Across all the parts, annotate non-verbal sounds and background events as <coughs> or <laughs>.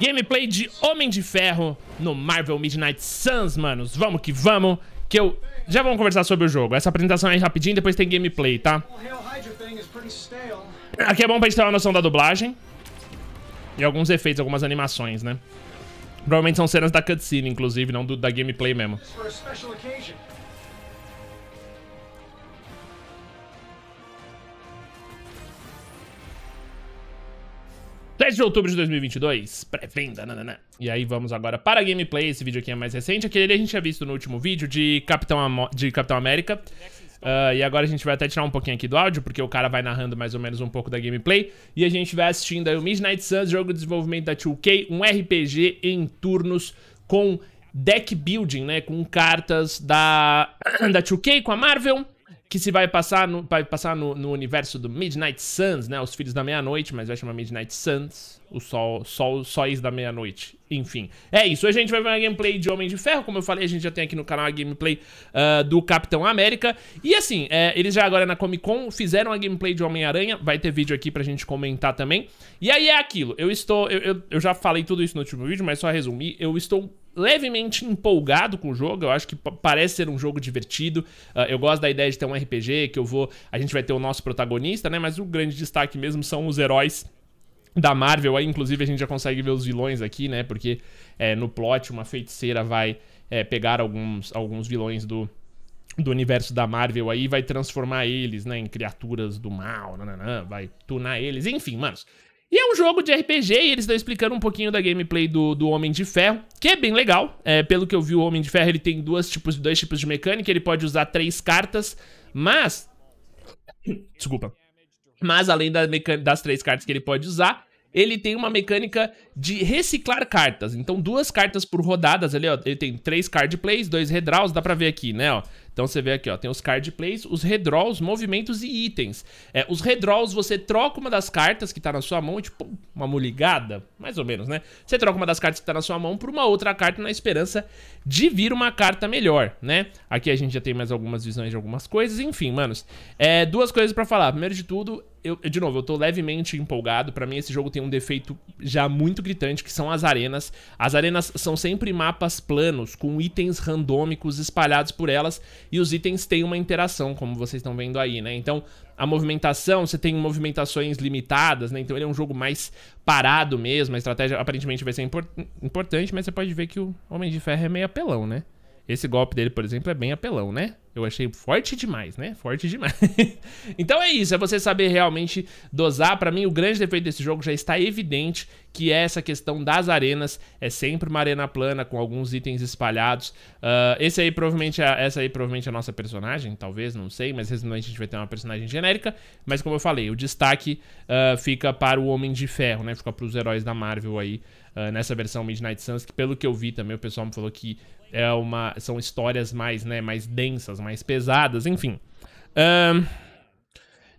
Gameplay de Homem de Ferro no Marvel Midnight Suns, manos. Vamos que vamos, que eu... Já vamos conversar sobre o jogo. Essa apresentação aí rapidinho, depois tem gameplay, tá? Aqui é bom pra gente ter uma noção da dublagem. E alguns efeitos, algumas animações, né? Provavelmente são cenas da cutscene, inclusive, não do, da gameplay mesmo. 10 de outubro de 2022, pré-venda, nananã. E aí vamos agora para a gameplay, esse vídeo aqui é mais recente, aquele ali a gente tinha visto no último vídeo de Capitão, de Capitão América. Uh, e agora a gente vai até tirar um pouquinho aqui do áudio, porque o cara vai narrando mais ou menos um pouco da gameplay. E a gente vai assistindo aí o Midnight Suns, jogo de desenvolvimento da 2K, um RPG em turnos com deck building, né? Com cartas da, <coughs> da 2K, com a Marvel que se vai passar no, vai passar no, no universo do Midnight Suns, né? Os Filhos da Meia-Noite, mas vai chamar Midnight Suns, o sol, sol, sóis da meia-noite. Enfim, é isso. Hoje a gente vai ver uma gameplay de Homem de Ferro, como eu falei, a gente já tem aqui no canal a gameplay uh, do Capitão América. E assim, é, eles já agora na Comic Con fizeram a gameplay de Homem-Aranha, vai ter vídeo aqui pra gente comentar também. E aí é aquilo, eu estou, eu, eu, eu já falei tudo isso no último vídeo, mas só resumir, eu estou levemente empolgado com o jogo. Eu acho que parece ser um jogo divertido. Uh, eu gosto da ideia de ter um RPG que eu vou. A gente vai ter o nosso protagonista, né? Mas o grande destaque mesmo são os heróis da Marvel. Aí, inclusive, a gente já consegue ver os vilões aqui, né? Porque é, no plot, uma feiticeira vai é, pegar alguns, alguns vilões do. Do universo da Marvel aí vai transformar eles, né, em criaturas do mal, nananã, vai tunar eles, enfim, manos. E é um jogo de RPG e eles estão explicando um pouquinho da gameplay do, do Homem de Ferro, que é bem legal. É, pelo que eu vi, o Homem de Ferro ele tem duas tipos, dois tipos de mecânica, ele pode usar três cartas, mas... Desculpa. Mas além da mecân... das três cartas que ele pode usar, ele tem uma mecânica de reciclar cartas. Então, duas cartas por rodadas ali, ó. Ele tem três card plays, dois redraws, dá pra ver aqui, né, ó. Então você vê aqui, ó, tem os card plays, os redraws, movimentos e itens. É, os redraws você troca uma das cartas que tá na sua mão, tipo uma muligada, mais ou menos, né? Você troca uma das cartas que tá na sua mão por uma outra carta na esperança de vir uma carta melhor, né? Aqui a gente já tem mais algumas visões de algumas coisas, enfim, manos. É, duas coisas para falar. Primeiro de tudo, eu, de novo, eu tô levemente empolgado. Para mim, esse jogo tem um defeito já muito gritante, que são as arenas. As arenas são sempre mapas planos, com itens randômicos espalhados por elas, e os itens têm uma interação, como vocês estão vendo aí, né? Então, a movimentação, você tem movimentações limitadas, né? Então ele é um jogo mais parado mesmo, a estratégia aparentemente vai ser importante, mas você pode ver que o Homem de Ferro é meio apelão, né? Esse golpe dele, por exemplo, é bem apelão, né? Eu achei forte demais, né? Forte demais. <laughs> então é isso, é você saber realmente dosar. Para mim, o grande defeito desse jogo já está evidente, que é essa questão das arenas. É sempre uma arena plana com alguns itens espalhados. Uh, esse aí provavelmente é, essa aí provavelmente é a nossa personagem, talvez, não sei, mas resumidamente, a gente vai ter uma personagem genérica. Mas como eu falei, o destaque uh, fica para o Homem de Ferro, né? Fica para os heróis da Marvel aí ah, nessa versão Midnight Suns, que pelo que eu vi também o pessoal me falou que é uma, são histórias mais, né, mais densas, mais pesadas, enfim. Um,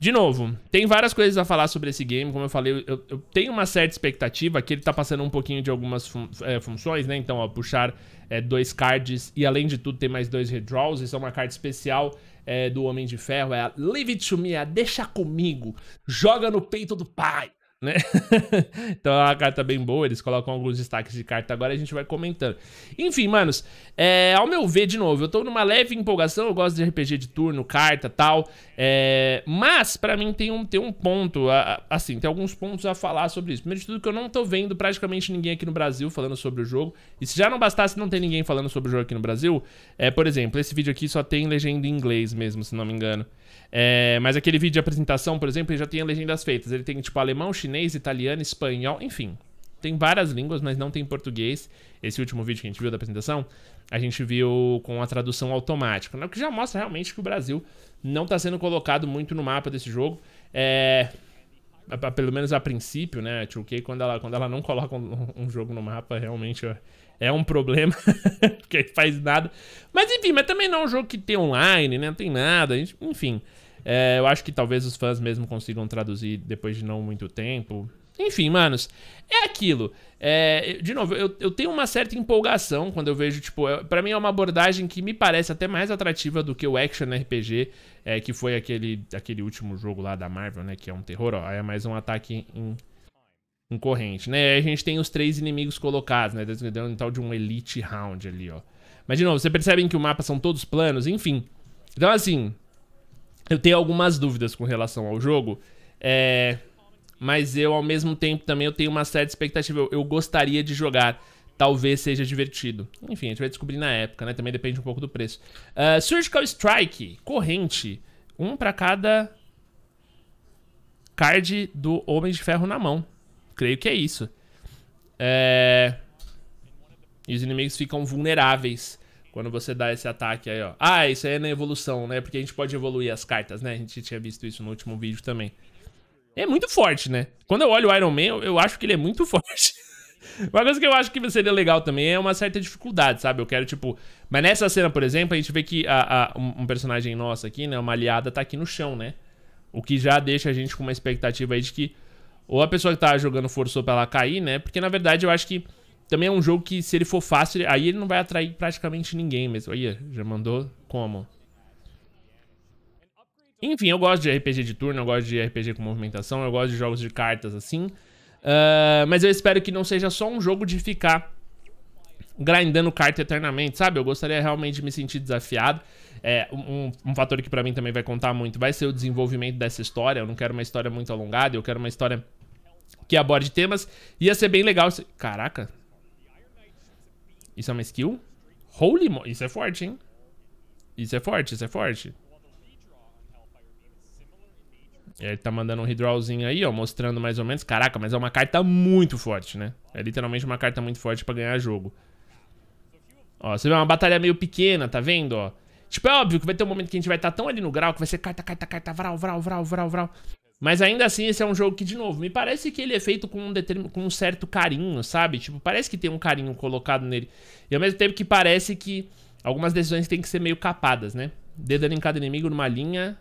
de novo, tem várias coisas a falar sobre esse game. Como eu falei, eu, eu tenho uma certa expectativa que ele tá passando um pouquinho de algumas fun é, funções, né? Então, ó, puxar é, dois cards e, além de tudo, tem mais dois redraws. Isso é uma carta especial é, do Homem de Ferro. É a Leave It To Me, é a Deixa Comigo. Joga no peito do pai né? <laughs> então é uma carta bem boa, eles colocam alguns destaques de carta agora e a gente vai comentando. Enfim, manos, é, ao meu ver, de novo, eu tô numa leve empolgação, eu gosto de RPG de turno, carta tal, é, mas para mim tem um, tem um ponto, a, a, assim, tem alguns pontos a falar sobre isso. Primeiro de tudo que eu não tô vendo praticamente ninguém aqui no Brasil falando sobre o jogo, e se já não bastasse não ter ninguém falando sobre o jogo aqui no Brasil, é, por exemplo, esse vídeo aqui só tem legenda em inglês mesmo, se não me engano. É, mas aquele vídeo de apresentação, por exemplo, ele já tem legendas feitas, ele tem tipo alemão, chinês, italiano, espanhol, enfim. Tem várias línguas, mas não tem português. Esse último vídeo que a gente viu da apresentação, a gente viu com a tradução automática, né? o que já mostra realmente que o Brasil não está sendo colocado muito no mapa desse jogo. É, pelo menos a princípio, né? A 2K, quando ela, quando ela não coloca um, um jogo no mapa, realmente é, é um problema, <laughs> porque faz nada. Mas enfim, mas também não é um jogo que tem online, né? Não tem nada, enfim. É, eu acho que talvez os fãs mesmo consigam traduzir depois de não muito tempo. Enfim, manos, é aquilo. É, de novo, eu, eu tenho uma certa empolgação quando eu vejo, tipo, é, para mim é uma abordagem que me parece até mais atrativa do que o Action RPG, é, que foi aquele, aquele último jogo lá da Marvel, né? Que é um terror, ó. é mais um ataque em, em corrente, né? Aí a gente tem os três inimigos colocados, né? Dando um tal de um Elite Round ali, ó. Mas, de novo, você percebe que o mapa são todos planos, enfim. Então, assim, eu tenho algumas dúvidas com relação ao jogo. É, mas eu, ao mesmo tempo, também eu tenho uma certa expectativa. Eu, eu, gostaria de jogar. Talvez seja divertido. Enfim, a gente vai descobrir na época, né? Também depende um pouco do preço. Uh, Surgical Strike, corrente. Um para cada card do Homem de Ferro na mão. Creio que é isso. É... E os inimigos ficam vulneráveis quando você dá esse ataque aí, ó. Ah, isso aí é na evolução, né? Porque a gente pode evoluir as cartas, né? A gente tinha visto isso no último vídeo também. É muito forte, né? Quando eu olho o Iron Man, eu, acho que ele é muito <laughs> forte. Uma coisa que eu acho que seria legal também é uma certa dificuldade, sabe? Eu quero, tipo... Mas nessa cena, por exemplo, a gente vê que a, a, um personagem nosso aqui, né? Uma aliada tá aqui no chão, né? O que já deixa a gente com uma expectativa aí de que... Ou a pessoa que tá jogando forçou pra ela cair, né? Porque, na verdade, eu acho que... Também é um jogo que, se ele for fácil, aí ele não vai atrair praticamente ninguém mesmo. Aí, já mandou como? Enfim, eu gosto de RPG de turno, eu gosto de RPG com movimentação, eu gosto de jogos de cartas assim. Uh, mas eu espero que não seja só um jogo de ficar grindando carta eternamente, sabe? Eu gostaria realmente de me sentir desafiado. É, um, um fator que para mim também vai contar muito vai ser o desenvolvimento dessa história. Eu não quero uma história muito alongada, eu quero uma história que aborde temas. Ia ser bem legal se... Caraca, isso é uma skill? Holy mo... Isso é forte, hein? Isso é forte, isso é forte. É, ele tá mandando um redrawzinho aí, ó, mostrando mais ou menos. Caraca, mas é uma carta muito forte, né? É literalmente uma carta muito forte pra ganhar jogo. Ó, você vê é uma batalha meio pequena, tá vendo, ó? Tipo, é óbvio que vai ter um momento que a gente vai estar tá tão ali no grau que vai ser carta, carta, carta, vral, vral, vral, vral, vral. Mas ainda assim, esse é um jogo que, de novo, me parece que ele é feito com um, determin... com um certo carinho, sabe? Tipo, parece que tem um carinho colocado nele. E ao mesmo tempo que parece que algumas decisões têm que ser meio capadas, né? dê dano em cada inimigo numa linha.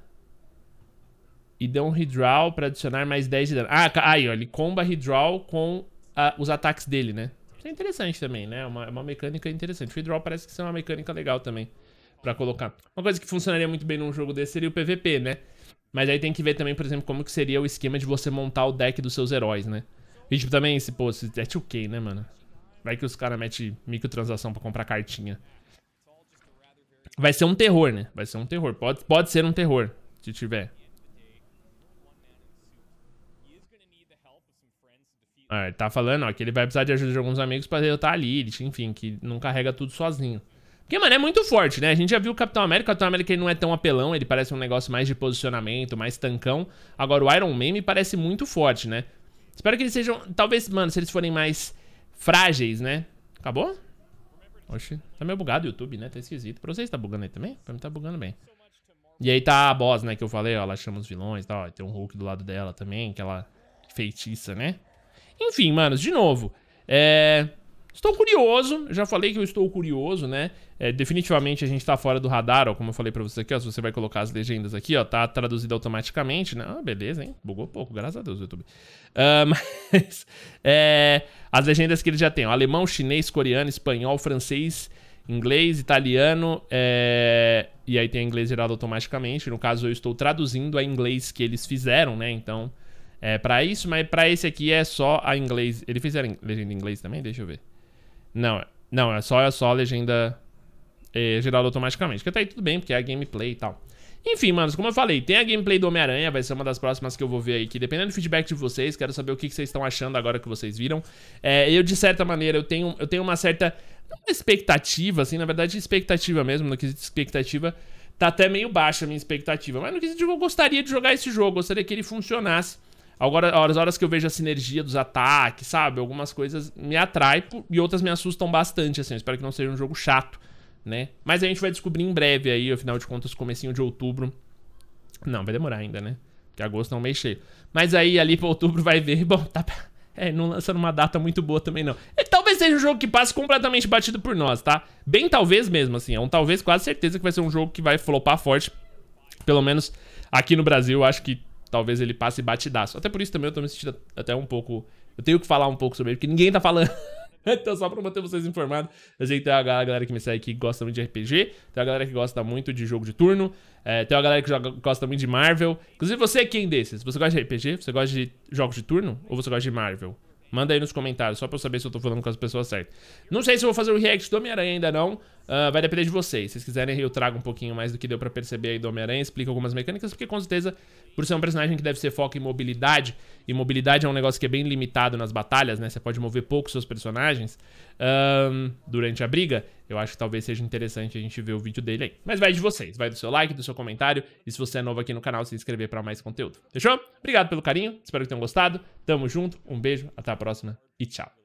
E dê um redraw pra adicionar mais 10 de dano. Ah, aí, ó. Ele comba redraw com a... Ah, os ataques dele, né? Isso é interessante também, né? É uma, é uma mecânica interessante. Redraw parece que é uma mecânica legal também pra colocar. Uma coisa que funcionaria muito bem num jogo desse seria o PVP, né? Mas aí tem que ver também, por exemplo, como que seria o esquema de você montar o deck dos seus heróis, né? E tipo, também, se, pô, se é 2K, né, mano? Vai que os caras metem microtransação pra comprar cartinha. Vai ser um terror, né? Vai ser um terror. Pode, pode ser um terror, se tiver. Ah, ele tá falando, ó, que ele vai precisar de ajuda de alguns amigos pra derrotar a Lilith, enfim, que não carrega tudo sozinho. Porque, mano, é muito forte, né? A gente já viu o Capitão América. O Capitão América ele não é tão apelão, ele parece um negócio mais de posicionamento, mais tancão. Agora, o Iron Man me parece muito forte, né? Espero que eles sejam... Talvez, mano, se eles forem mais frágeis, né? Acabou? Oxi, tá meio bugado o YouTube, né? Tá esquisito. Pra vocês tá bugando aí também? Pra mim tá bugando bem. E aí tá a boss, né, que eu falei, ó. Ela chama os vilões e tá, Ó, Tem um Hulk do lado dela também, aquela feitiça, né? Enfim, manos, de novo. É... Estou curioso, já falei que eu estou curioso, né? É, definitivamente a gente está fora do radar, ó, como eu falei para você aqui, ó, se você vai colocar as legendas aqui, ó, tá traduzido automaticamente, né? Ah, beleza, hein? Bugou pouco, graças a Deus, YouTube. Uh, <laughs> mas, é, as legendas que ele já tem, ó, alemão, chinês, coreano, espanhol, francês, inglês, italiano, é... e aí tem inglês gerado automaticamente. No caso, eu estou traduzindo a inglês que eles fizeram, né? Então, é para isso, mas para esse aqui é só a inglês. Ele fizeram legenda em inglês também? Deixa eu ver. Não, não, é só, é só a legenda é, gerada automaticamente. Que até aí tudo bem, porque é a gameplay e tal. Enfim, manos, como eu falei, tem a gameplay do Homem-Aranha, vai ser uma das próximas que eu vou ver aí, que dependendo do feedback de vocês, quero saber o que, que vocês estão achando agora que vocês viram. É, eu, de certa maneira, eu tenho, eu tenho uma certa uma expectativa, assim, na verdade, expectativa mesmo, no quesito expectativa, tá até meio baixa a minha expectativa, mas no quesito eu gostaria de jogar esse jogo, gostaria que ele funcionasse. Agora, as horas que eu vejo a sinergia dos ataques, sabe? Algumas coisas me atraem e outras me assustam bastante, assim. espero que não seja um jogo chato, né? Mas a gente vai descobrir em breve aí, afinal de contas, comecinho de outubro. Não, vai demorar ainda, né? Porque agosto é um mês cheio. Mas aí, ali pra outubro, vai ver. <laughs> Bom, tá... É, não lançando uma data muito boa também, não. é talvez seja um jogo que passe completamente batido por nós, tá? Bem talvez mesmo, assim. É um talvez, quase certeza que vai ser um jogo que vai flopar forte. Pelo menos aqui no Brasil, acho que talvez ele passe batidaço. Até por isso também eu tô me sentindo até um pouco... Eu tenho que falar um pouco sobre ele, porque ninguém tá falando. <laughs> então só pra manter vocês informados, eu sei que tem a galera que me segue que gosta muito de RPG, tem a galera que gosta muito de jogo de turno, é, tem a galera que joga, gosta muito de Marvel. Inclusive você é quem desses? Você gosta de RPG? Você gosta de jogos de turno? Ou você gosta de Marvel? Manda aí nos comentários, só pra eu saber se eu tô falando com as pessoas certas. Não sei se eu vou fazer o react do Homem-Aranha ainda não, Uh, vai depender de vocês. Se vocês quiserem, eu trago um pouquinho mais do que deu pra perceber aí do Homem-Aranha, explico algumas mecânicas, porque com certeza, por ser um personagem que deve ser foco em mobilidade, e mobilidade é um negócio que é bem limitado nas batalhas, né? Você pode mover pouco seus personagens durante a briga. Eu acho que talvez seja interessante a gente ver o vídeo dele aí. Mas vai de vocês, vai do seu like, do seu comentário, e se você é novo aqui no canal, se inscrever pra mais conteúdo. Fechou? Obrigado pelo carinho, espero que tenham gostado. Tamo junto, um beijo, até a próxima e tchau.